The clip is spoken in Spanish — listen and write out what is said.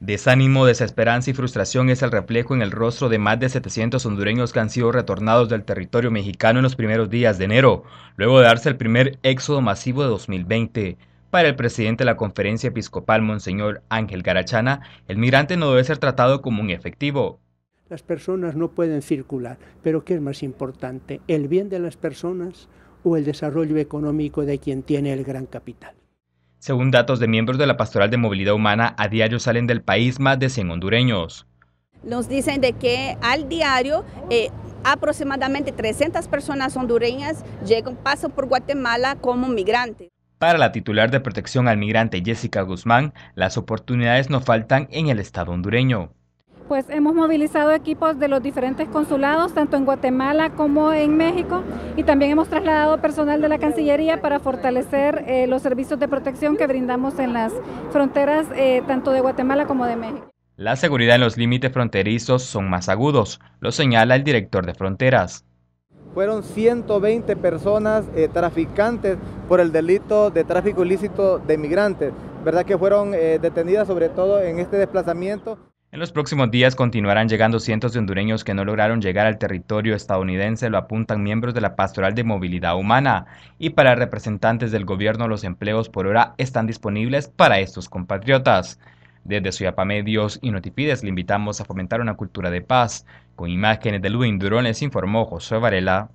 Desánimo, desesperanza y frustración es el reflejo en el rostro de más de 700 hondureños que han sido retornados del territorio mexicano en los primeros días de enero, luego de darse el primer éxodo masivo de 2020. Para el presidente de la conferencia episcopal, Monseñor Ángel Garachana, el migrante no debe ser tratado como un efectivo. Las personas no pueden circular, pero ¿qué es más importante, el bien de las personas o el desarrollo económico de quien tiene el gran capital? Según datos de miembros de la Pastoral de Movilidad Humana, a diario salen del país más de 100 hondureños. Nos dicen de que al diario eh, aproximadamente 300 personas hondureñas llegan, pasan por Guatemala como migrantes. Para la titular de protección al migrante Jessica Guzmán, las oportunidades no faltan en el Estado hondureño pues hemos movilizado equipos de los diferentes consulados, tanto en Guatemala como en México, y también hemos trasladado personal de la Cancillería para fortalecer eh, los servicios de protección que brindamos en las fronteras eh, tanto de Guatemala como de México. La seguridad en los límites fronterizos son más agudos, lo señala el director de fronteras. Fueron 120 personas eh, traficantes por el delito de tráfico ilícito de migrantes, ¿verdad? Que fueron detenidas sobre todo en este desplazamiento. En los próximos días continuarán llegando cientos de hondureños que no lograron llegar al territorio estadounidense, lo apuntan miembros de la Pastoral de Movilidad Humana. Y para representantes del gobierno, los empleos por hora están disponibles para estos compatriotas. Desde Suyapa Medios y Notifides le invitamos a fomentar una cultura de paz. Con imágenes de Luis Durón les informó José Varela.